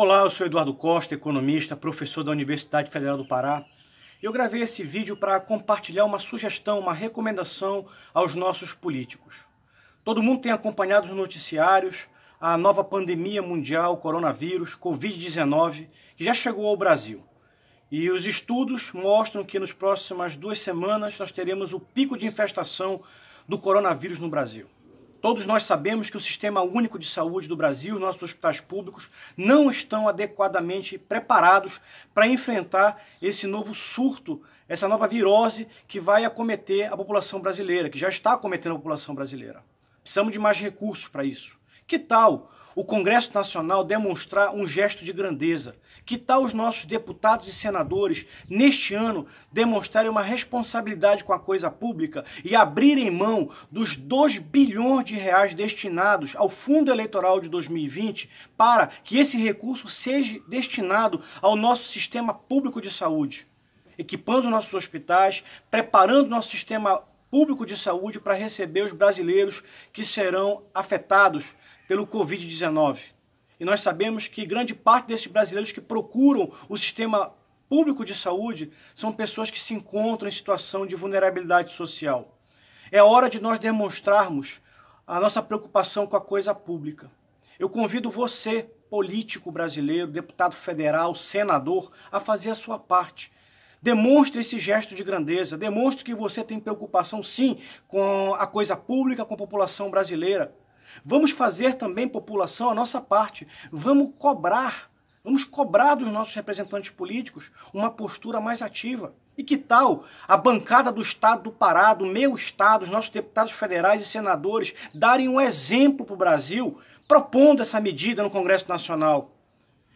Olá, eu sou Eduardo Costa, economista, professor da Universidade Federal do Pará. Eu gravei esse vídeo para compartilhar uma sugestão, uma recomendação aos nossos políticos. Todo mundo tem acompanhado os noticiários, a nova pandemia mundial, coronavírus, Covid-19, que já chegou ao Brasil. E os estudos mostram que nas próximas duas semanas nós teremos o pico de infestação do coronavírus no Brasil. Todos nós sabemos que o Sistema Único de Saúde do Brasil, nossos hospitais públicos, não estão adequadamente preparados para enfrentar esse novo surto, essa nova virose que vai acometer a população brasileira, que já está acometendo a população brasileira. Precisamos de mais recursos para isso. Que tal o Congresso Nacional demonstrar um gesto de grandeza. Que tal os nossos deputados e senadores, neste ano, demonstrarem uma responsabilidade com a coisa pública e abrirem mão dos 2 bilhões de reais destinados ao fundo eleitoral de 2020 para que esse recurso seja destinado ao nosso sistema público de saúde? Equipando nossos hospitais, preparando nosso sistema público de saúde para receber os brasileiros que serão afetados pelo Covid-19. E nós sabemos que grande parte desses brasileiros que procuram o sistema público de saúde são pessoas que se encontram em situação de vulnerabilidade social. É hora de nós demonstrarmos a nossa preocupação com a coisa pública. Eu convido você, político brasileiro, deputado federal, senador, a fazer a sua parte. Demonstre esse gesto de grandeza, demonstre que você tem preocupação sim com a coisa pública, com a população brasileira. Vamos fazer também, população, a nossa parte. Vamos cobrar, vamos cobrar dos nossos representantes políticos uma postura mais ativa. E que tal a bancada do Estado do Pará, do meu Estado, os nossos deputados federais e senadores darem um exemplo para o Brasil propondo essa medida no Congresso Nacional?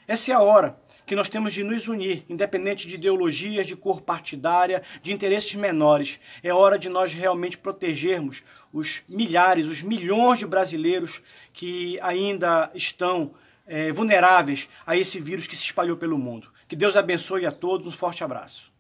Essa é a hora que nós temos de nos unir, independente de ideologias, de cor partidária, de interesses menores. É hora de nós realmente protegermos os milhares, os milhões de brasileiros que ainda estão é, vulneráveis a esse vírus que se espalhou pelo mundo. Que Deus abençoe a todos, um forte abraço.